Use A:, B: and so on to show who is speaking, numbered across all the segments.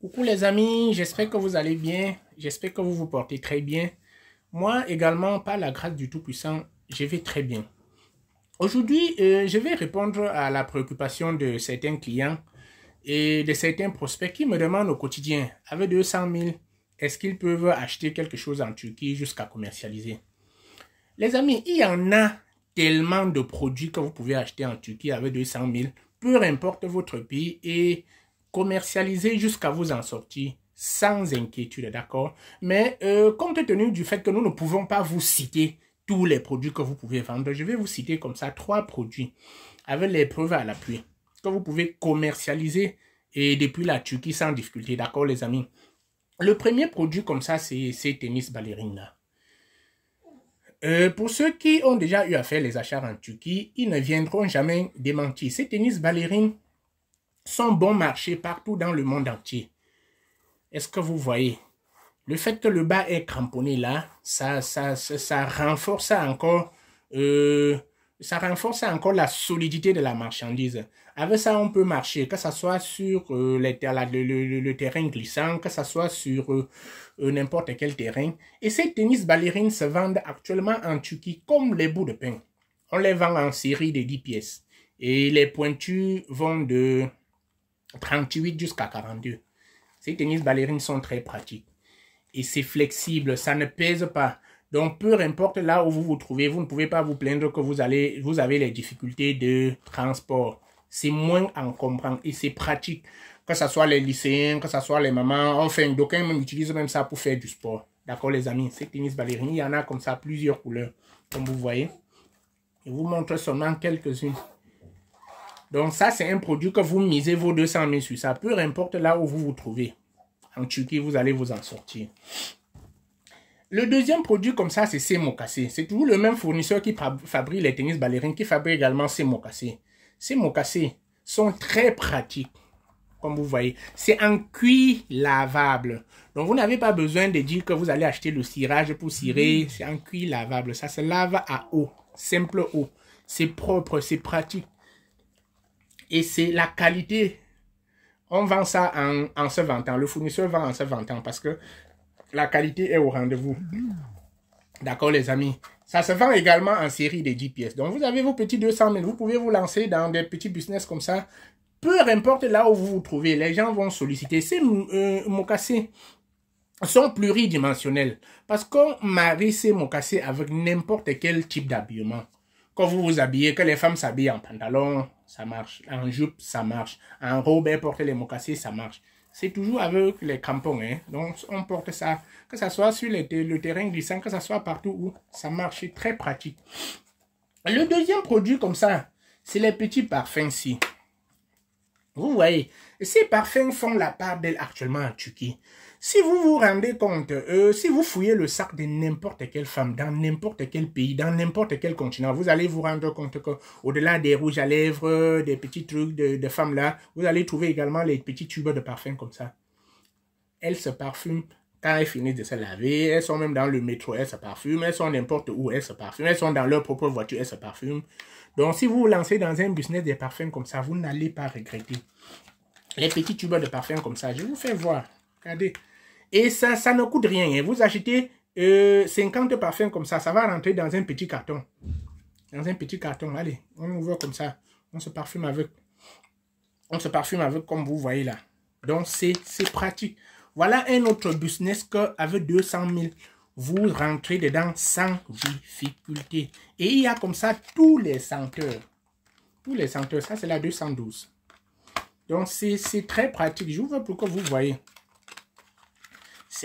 A: Coucou les amis, j'espère que vous allez bien, j'espère que vous vous portez très bien. Moi également, par la grâce du Tout-Puissant, je vais très bien. Aujourd'hui, euh, je vais répondre à la préoccupation de certains clients et de certains prospects qui me demandent au quotidien, avec 200 000, est-ce qu'ils peuvent acheter quelque chose en Turquie jusqu'à commercialiser Les amis, il y en a tellement de produits que vous pouvez acheter en Turquie avec 200 000, peu importe votre pays et commercialiser jusqu'à vous en sortir sans inquiétude, d'accord Mais euh, compte tenu du fait que nous ne pouvons pas vous citer tous les produits que vous pouvez vendre, je vais vous citer comme ça trois produits avec les preuves à l'appui que vous pouvez commercialiser et depuis la Turquie sans difficulté, d'accord les amis Le premier produit comme ça, c'est tennis ballerina. Euh, pour ceux qui ont déjà eu à faire les achats en Turquie, ils ne viendront jamais démentir. Ces tennis ballerines sont bon marché partout dans le monde entier. Est-ce que vous voyez Le fait que le bas est cramponné là, ça, ça, ça, renforce encore... Euh, ça renforce encore la solidité de la marchandise. Avec ça, on peut marcher, que ce soit sur euh, le, terrain glissant, que ce soit sur euh, n'importe quel terrain. Et ces tennis ballerines se vendent actuellement en Turquie comme les bouts de pain. On les vend en série de 10 pièces. Et les pointus vont de 38 jusqu'à 42. Ces tennis ballerines sont très pratiques. Et c'est flexible, ça ne pèse pas. Donc, peu importe là où vous vous trouvez, vous ne pouvez pas vous plaindre que vous, allez, vous avez les difficultés de transport. C'est moins encombrant et c'est pratique. Que ce soit les lycéens, que ce soit les mamans, enfin, d'aucuns utilisent même ça pour faire du sport. D'accord, les amis Ces tennis ballerines, il y en a comme ça, plusieurs couleurs, comme vous voyez. Je vous montre seulement quelques-unes. Donc ça, c'est un produit que vous misez vos 200 000 sur ça. Peu importe là où vous vous trouvez. En Turquie, vous allez vous en sortir. Le deuxième produit comme ça, c'est mocassés. C'est toujours le même fournisseur qui fabrique les tennis ballerines, qui fabrique également ces Ces mocassés sont très pratiques, comme vous voyez. C'est en cuir lavable. Donc, vous n'avez pas besoin de dire que vous allez acheter le cirage pour cirer. Mm. C'est en cuir lavable. Ça se lave à eau, simple eau. C'est propre, c'est pratique. Et c'est la qualité. On vend ça en, se vantant. Le fournisseur vend en se vantant parce que la qualité est au rendez-vous. D'accord, les amis. Ça se vend également en série de 10 pièces. Donc, vous avez vos petits 200 000. Vous pouvez vous lancer dans des petits business comme ça. Peu importe là où vous vous trouvez, les gens vont solliciter. Ces euh, mocassins sont pluridimensionnels parce qu'on marie ces mocassins avec n'importe quel type d'habillement quand vous vous habillez, que les femmes s'habillent en pantalon, ça marche. En jupe, ça marche. En robe, porter les mocassins, ça marche. C'est toujours avec les crampons. Hein. Donc, on porte ça, que ça soit sur le, terrain glissant, que ça soit partout où ça marche. C'est très pratique. Le deuxième produit comme ça, c'est les petits parfums-ci. Vous voyez, ces parfums font la part d'elle actuellement à Turquie. Si vous vous rendez compte, euh, si vous fouillez le sac de n'importe quelle femme, dans n'importe quel pays, dans n'importe quel continent, vous allez vous rendre compte qu'au-delà des rouges à lèvres, des petits trucs de, femmes là, vous allez trouver également les petits tubes de parfum comme ça. Elles se parfument quand elles finissent de se laver, elles sont même dans le métro, elles se parfument, elles sont n'importe où, elles se parfument, elles sont dans leur propre voiture, elles se parfument. Donc, si vous vous lancez dans un business des parfums comme ça, vous n'allez pas regretter. Les petits tubes de parfum comme ça, je vous fais voir. Regardez. Et ça, ça ne coûte rien. Hein. Vous achetez 50 euh, parfums comme ça, ça va rentrer dans un petit carton. Dans un petit carton, allez, on ouvre comme ça. On se parfume avec. On se parfume avec comme vous voyez là. Donc, c'est pratique. Voilà un autre business que avec 200 000, vous rentrez dedans sans difficulté. Et il y a comme ça tous les senteurs. Tous les senteurs, ça c'est la 212. Donc, c'est très pratique. J'ouvre pour que vous voyez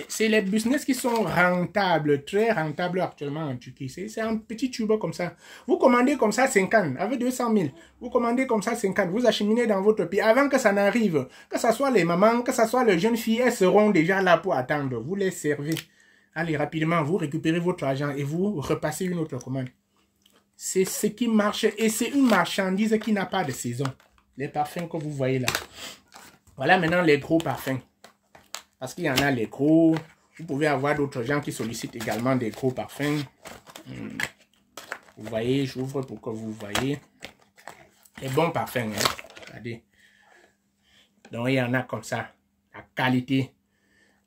A: c'est les business qui sont rentables, très rentables actuellement en Turquie. C'est un petit tube comme ça. Vous commandez comme ça 50, avec 200 000. Vous commandez comme ça 50, vous acheminez dans votre pays. Avant que ça n'arrive, que ce soit les mamans, que ce soit les jeunes filles, elles seront déjà là pour attendre. Vous les servez. Allez, rapidement, vous récupérez votre argent et vous repassez une autre commande. C'est ce qui marche et c'est une marchandise qui n'a pas de saison. Les parfums que vous voyez là. Voilà maintenant les gros parfums. Parce qu'il y en a les gros. Vous pouvez avoir d'autres gens qui sollicitent également des gros parfums. Hmm. Vous voyez, j'ouvre pour que vous voyez. Les bon parfums, hein. regardez. Donc, il y en a comme ça. La qualité.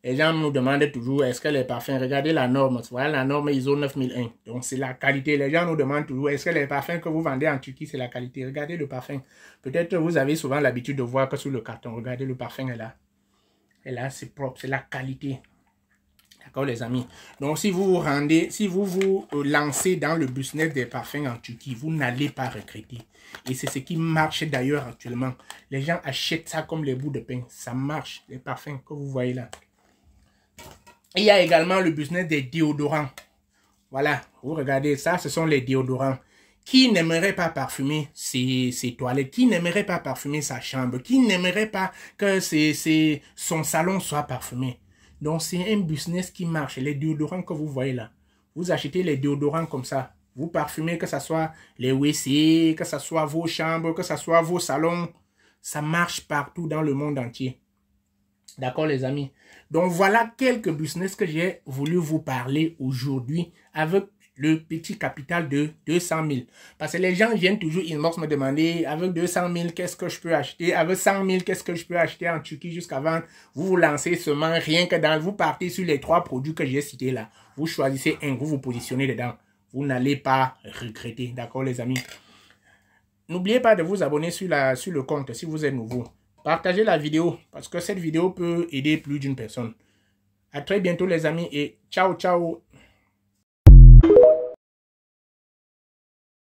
A: Les gens nous demandent toujours, est-ce que les parfums, regardez la norme, voilà la norme ISO 9001. Donc, c'est la qualité. Les gens nous demandent toujours, est-ce que les parfums que vous vendez en Turquie, c'est la qualité. Regardez le parfum. Peut-être vous avez souvent l'habitude de voir que sur le carton, regardez le parfum est là elle a c'est propre, c'est la qualité. D'accord, les amis? Donc, si vous vous rendez, si vous vous euh, lancez dans le business des parfums en Turquie, vous n'allez pas regretter. Et c'est ce qui marche d'ailleurs actuellement. Les gens achètent ça comme les bouts de pain. Ça marche, les parfums que vous voyez là. Il y a également le business des déodorants. Voilà, vous regardez ça, ce sont les déodorants. Qui n'aimerait pas parfumer ses, toilettes? Qui n'aimerait pas parfumer sa chambre? Qui n'aimerait pas que ses, son salon soit parfumé? Donc, c'est un business qui marche. Les déodorants que vous voyez là, vous achetez les déodorants comme ça. Vous parfumez, que ce soit les WC, que ce soit vos chambres, que ce soit vos salons. Ça marche partout dans le monde entier. D'accord, les amis? Donc, voilà quelques business que j'ai voulu vous parler aujourd'hui avec le petit capital de 200 000. Parce que les gens viennent toujours Ils me demander avec 200 000, qu'est-ce que je peux acheter Avec 100 000, qu'est-ce que je peux acheter en Turquie jusqu'à vendre Vous vous lancez seulement rien que dans. Vous partez sur les trois produits que j'ai cités là. Vous choisissez un, vous vous positionnez dedans. Vous n'allez pas regretter. D'accord, les amis N'oubliez pas de vous abonner sur, la, sur le compte si vous êtes nouveau. Partagez la vidéo parce que cette vidéo peut aider plus d'une personne. A très bientôt, les amis, et ciao, ciao